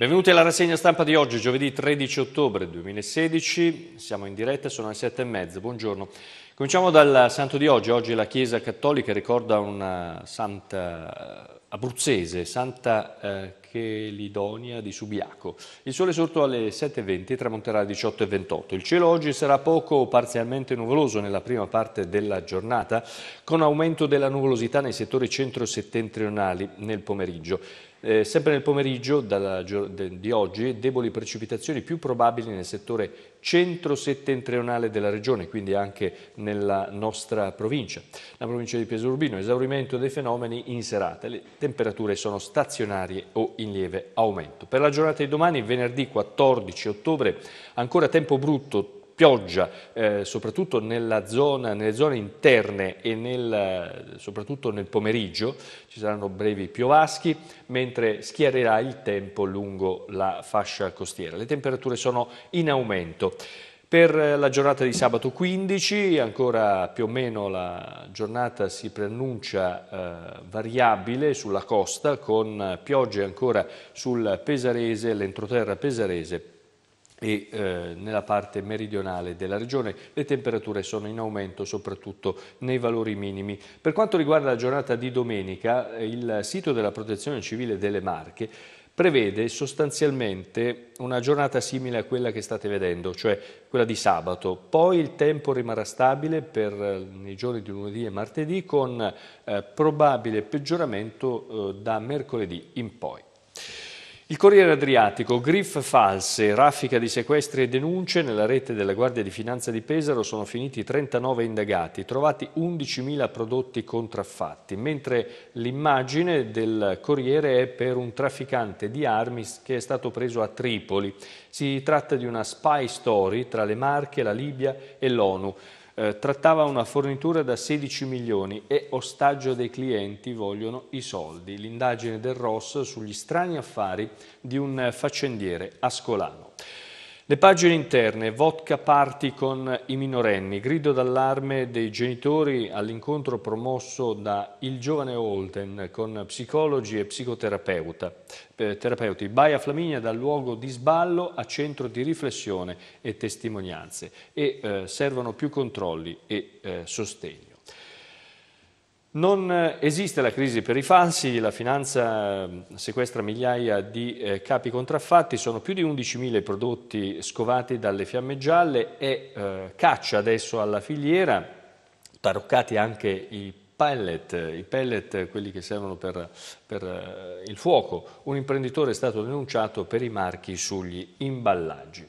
Benvenuti alla rassegna stampa di oggi, giovedì 13 ottobre 2016, siamo in diretta, sono le sette e mezza, buongiorno. Cominciamo dal santo di oggi, oggi la Chiesa Cattolica ricorda una santa eh, abruzzese, Santa eh, Chelidonia di Subiaco. Il sole sorto alle 7.20 tramonterà alle 18.28. Il cielo oggi sarà poco o parzialmente nuvoloso nella prima parte della giornata, con aumento della nuvolosità nei settori centro-settentrionali nel pomeriggio. Eh, sempre nel pomeriggio dalla, di oggi deboli precipitazioni più probabili nel settore centro-settentrionale della regione, quindi anche nella nostra provincia. La provincia di Urbino, esaurimento dei fenomeni in serata. Le temperature sono stazionarie o in lieve aumento. Per la giornata di domani, venerdì 14 ottobre, ancora tempo brutto pioggia, eh, soprattutto zona, nelle zone interne e nel, soprattutto nel pomeriggio ci saranno brevi piovaschi, mentre schiarirà il tempo lungo la fascia costiera. Le temperature sono in aumento. Per la giornata di sabato 15, ancora più o meno la giornata si preannuncia eh, variabile sulla costa, con piogge ancora sul pesarese, l'entroterra pesarese e eh, nella parte meridionale della regione le temperature sono in aumento soprattutto nei valori minimi. Per quanto riguarda la giornata di domenica, eh, il sito della Protezione Civile delle Marche prevede sostanzialmente una giornata simile a quella che state vedendo, cioè quella di sabato. Poi il tempo rimarrà stabile per eh, i giorni di lunedì e martedì con eh, probabile peggioramento eh, da mercoledì in poi. Il Corriere Adriatico, griff false, raffica di sequestri e denunce, nella rete della Guardia di Finanza di Pesaro sono finiti 39 indagati, trovati 11.000 prodotti contraffatti, mentre l'immagine del Corriere è per un trafficante di armi che è stato preso a Tripoli. Si tratta di una spy story tra le Marche, la Libia e l'ONU. Eh, trattava una fornitura da 16 milioni e ostaggio dei clienti vogliono i soldi. L'indagine del ROS sugli strani affari di un eh, faccendiere ascolano. Le pagine interne, vodka party con i minorenni, grido d'allarme dei genitori all'incontro promosso da Il Giovane Holden con psicologi e psicoterapeuta. Eh, terapeuti. Baia Flaminia dal luogo di sballo a centro di riflessione e testimonianze e eh, servono più controlli e eh, sostegni. Non eh, esiste la crisi per i falsi, la finanza eh, sequestra migliaia di eh, capi contraffatti, sono più di 11.000 i prodotti scovati dalle fiamme gialle e eh, caccia adesso alla filiera, taroccati anche i pellet, i pellet quelli che servono per, per il fuoco. Un imprenditore è stato denunciato per i marchi sugli imballaggi.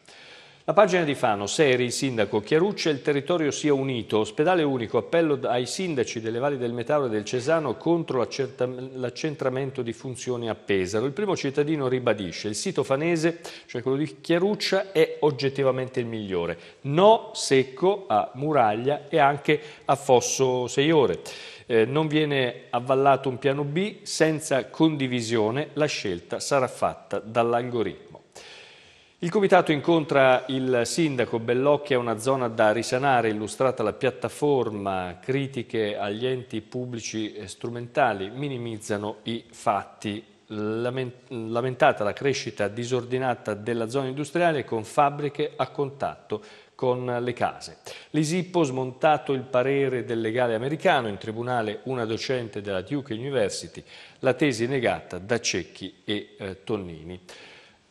La pagina di Fano, Seri, Sindaco, Chiaruccia, il territorio sia unito, ospedale unico, appello ai sindaci delle valli del Metauro e del Cesano contro l'accentramento di funzioni a Pesaro. Il primo cittadino ribadisce, il sito fanese, cioè quello di Chiaruccia, è oggettivamente il migliore. No secco a Muraglia e anche a Fosso Seiore. Eh, non viene avvallato un piano B, senza condivisione la scelta sarà fatta dall'algoritmo. Il comitato incontra il sindaco Bellocchi, Bellocchia, una zona da risanare, illustrata la piattaforma, critiche agli enti pubblici strumentali, minimizzano i fatti. Lamentata la crescita disordinata della zona industriale con fabbriche a contatto con le case. L'ISIPPO smontato il parere del legale americano, in tribunale una docente della Duke University, la tesi negata da Cecchi e eh, Tonnini.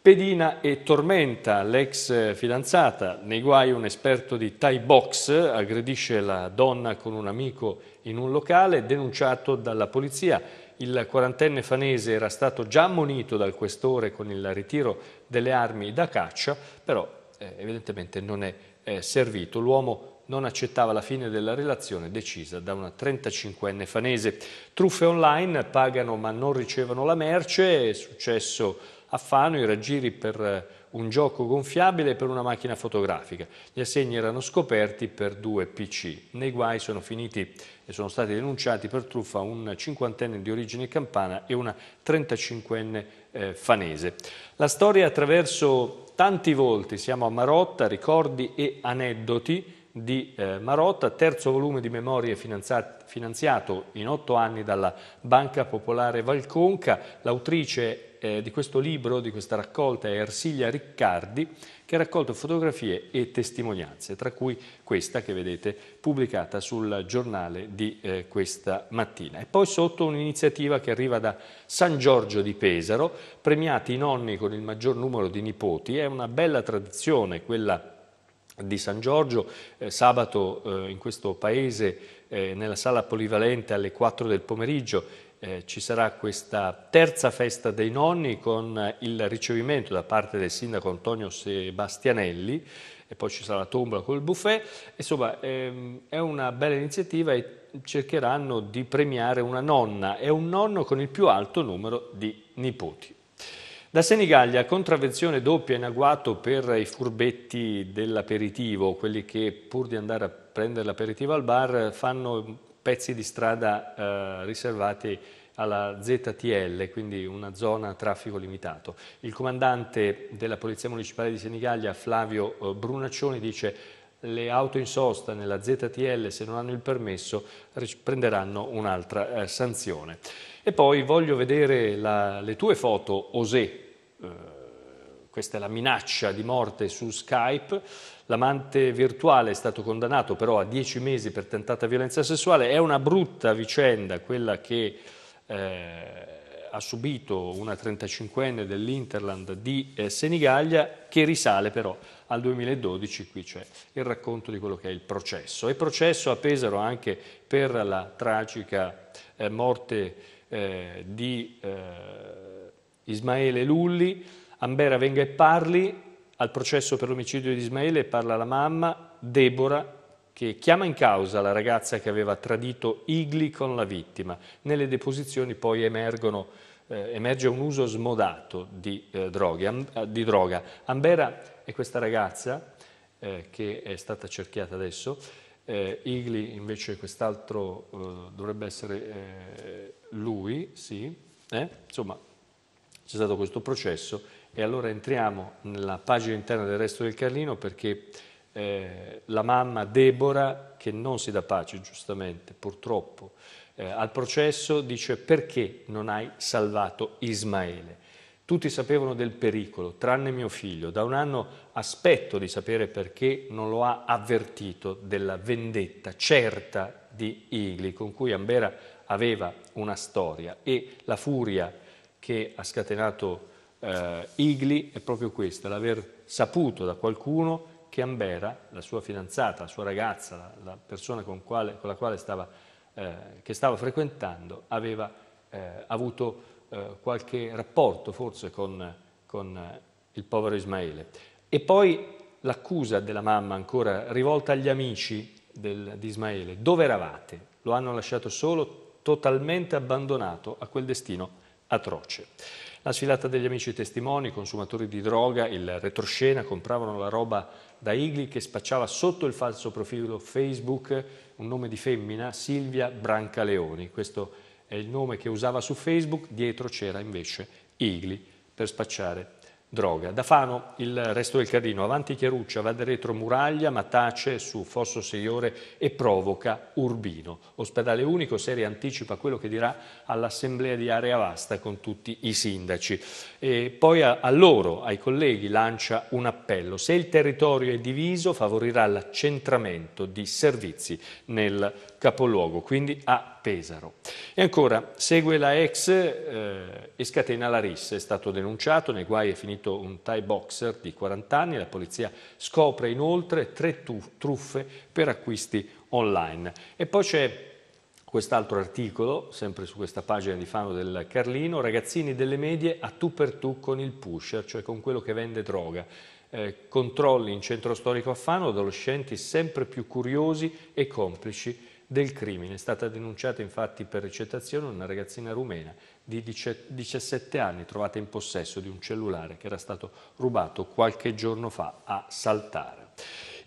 Pedina e Tormenta, l'ex fidanzata, nei guai un esperto di Thai Box aggredisce la donna con un amico in un locale, denunciato dalla polizia. Il quarantenne fanese era stato già ammonito dal questore con il ritiro delle armi da caccia, però eh, evidentemente non è eh, servito. L'uomo non accettava la fine della relazione decisa da una 35enne fanese. Truffe online, pagano ma non ricevono la merce, è successo a Fano i raggiri per eh, un gioco gonfiabile e per una macchina fotografica. Gli assegni erano scoperti per due PC. Nei guai sono finiti e sono stati denunciati per truffa un cinquantenne di origine campana e una 35enne eh, fanese. La storia attraverso tanti volti, siamo a Marotta, ricordi e aneddoti di eh, Marotta, terzo volume di memorie finanziato in otto anni dalla Banca Popolare Valconca. L'autrice eh, di questo libro, di questa raccolta, è Ersilia Riccardi, che ha raccolto fotografie e testimonianze, tra cui questa che vedete pubblicata sul giornale di eh, questa mattina. E poi sotto un'iniziativa che arriva da San Giorgio di Pesaro, premiati i nonni con il maggior numero di nipoti, è una bella tradizione quella di San Giorgio, eh, sabato eh, in questo paese eh, nella sala polivalente alle 4 del pomeriggio eh, ci sarà questa terza festa dei nonni con il ricevimento da parte del sindaco Antonio Sebastianelli e poi ci sarà la tombola col buffet. Insomma, ehm, è una bella iniziativa e cercheranno di premiare una nonna e un nonno con il più alto numero di nipoti. Da Senigallia, contravvenzione doppia in agguato per i furbetti dell'aperitivo, quelli che pur di andare a prendere l'aperitivo al bar fanno pezzi di strada eh, riservati alla ZTL, quindi una zona a traffico limitato. Il comandante della Polizia Municipale di Senigallia, Flavio eh, Brunaccioni, dice le auto in sosta nella ZTL se non hanno il permesso prenderanno un'altra eh, sanzione. E poi voglio vedere la, le tue foto, Osè, eh, questa è la minaccia di morte su Skype, L'amante virtuale è stato condannato però a dieci mesi per tentata violenza sessuale. È una brutta vicenda quella che eh, ha subito una 35enne dell'Interland di eh, Senigallia che risale però al 2012, qui c'è il racconto di quello che è il processo. E processo a Pesaro anche per la tragica eh, morte eh, di eh, Ismaele Lulli, Ambera Venga e Parli, al processo per l'omicidio di Ismaele parla la mamma, Debora, che chiama in causa la ragazza che aveva tradito Igli con la vittima. Nelle deposizioni poi emergono, eh, emerge un uso smodato di, eh, droghe, am, eh, di, droga. Ambera è questa ragazza eh, che è stata cerchiata adesso, eh, Igli invece quest'altro eh, dovrebbe essere lui, sì, insomma c'è stato questo processo e allora entriamo nella pagina interna del resto del Carlino perché eh, la mamma Debora, che non si dà pace giustamente, purtroppo, eh, al processo dice perché non hai salvato Ismaele? Tutti sapevano del pericolo, tranne mio figlio. Da un anno aspetto di sapere perché non lo ha avvertito della vendetta certa di Igli, con cui Ambera aveva una storia e la furia che ha scatenato eh, Igli è proprio questa, l'aver saputo da qualcuno che Ambera, la sua fidanzata, la sua ragazza, la, la persona con, quale, con, la quale stava, eh, che stava frequentando, aveva eh, avuto eh, qualche rapporto forse con, con eh, il povero Ismaele. E poi l'accusa della mamma ancora rivolta agli amici del, di Ismaele, dove eravate? Lo hanno lasciato solo, totalmente abbandonato a quel destino atroce. La sfilata degli amici testimoni, consumatori di droga, il retroscena, compravano la roba da Igli che spacciava sotto il falso profilo Facebook un nome di femmina, Silvia Brancaleoni. Questo è il nome che usava su Facebook, dietro c'era invece Igli per spacciare droga. Da Fano il resto del Carrino, avanti Chiaruccia, va da retro Muraglia, ma tace su Fosso Seiore e provoca Urbino. Ospedale unico, serie anticipa quello che dirà all'assemblea di Area Vasta con tutti i sindaci. E poi a, a loro, ai colleghi, lancia un appello. Se il territorio è diviso favorirà l'accentramento di servizi nel capoluogo, quindi a Pesaro. E ancora, segue la ex eh, e scatena la rissa, è stato denunciato, nei guai è finito un Thai boxer di 40 anni, la polizia scopre inoltre tre truffe per acquisti online. E poi c'è quest'altro articolo, sempre su questa pagina di Fano del Carlino, ragazzini delle medie a tu per tu con il pusher, cioè con quello che vende droga. Eh, controlli in centro storico a Fano, adolescenti sempre più curiosi e complici del crimine. È stata denunciata infatti per ricettazione una ragazzina rumena di 17 anni trovata in possesso di un cellulare che era stato rubato qualche giorno fa a Saltara.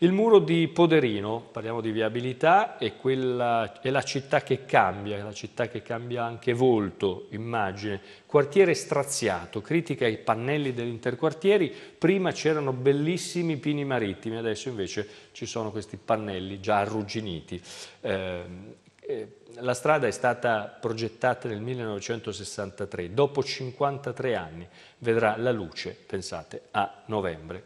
Il muro di Poderino, parliamo di viabilità, è, quella, è, la città che cambia, è la città che cambia anche volto, immagine. Quartiere straziato, critica ai pannelli degli interquartieri, prima c'erano bellissimi pini marittimi, adesso invece ci sono questi pannelli già arrugginiti. Eh, eh, la strada è stata progettata nel 1963, dopo 53 anni vedrà la luce, pensate, a novembre.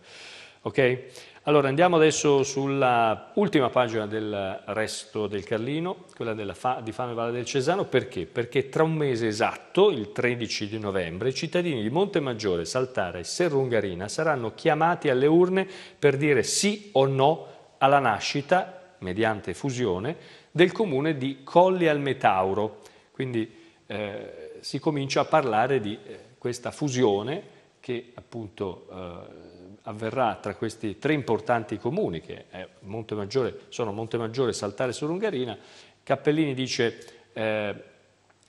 Okay? Allora andiamo adesso sulla ultima pagina del resto del Carlino, quella fa, di Fame e Valle del Cesano, perché? Perché tra un mese esatto, il 13 di novembre, i cittadini di Montemaggiore, Saltara e Serrungarina saranno chiamati alle urne per dire sì o no alla nascita, mediante fusione, del comune di Colli al Metauro. Quindi eh, si comincia a parlare di eh, questa fusione che appunto... Eh, avverrà tra questi tre importanti comuni, che Montemaggiore, sono Maggiore, Saltare e Solungarina, Cappellini dice, eh,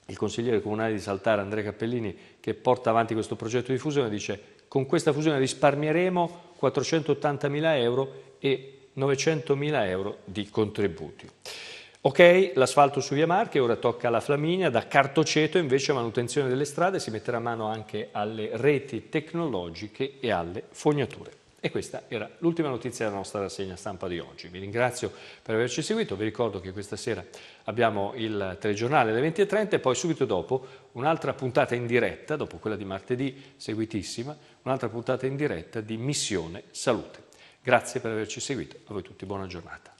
il consigliere comunale di Saltare, Andrea Cappellini, che porta avanti questo progetto di fusione, dice con questa fusione risparmieremo 480.000 euro e 900.000 euro di contributi. Ok, l'asfalto su Via Marche, ora tocca alla Flaminia, da Cartoceto invece manutenzione delle strade, si metterà mano anche alle reti tecnologiche e alle fognature. E questa era l'ultima notizia della nostra rassegna stampa di oggi. Vi ringrazio per averci seguito, vi ricordo che questa sera abbiamo il telegiornale alle 20.30 e poi subito dopo un'altra puntata in diretta, dopo quella di martedì seguitissima, un'altra puntata in diretta di Missione Salute. Grazie per averci seguito, a voi tutti buona giornata.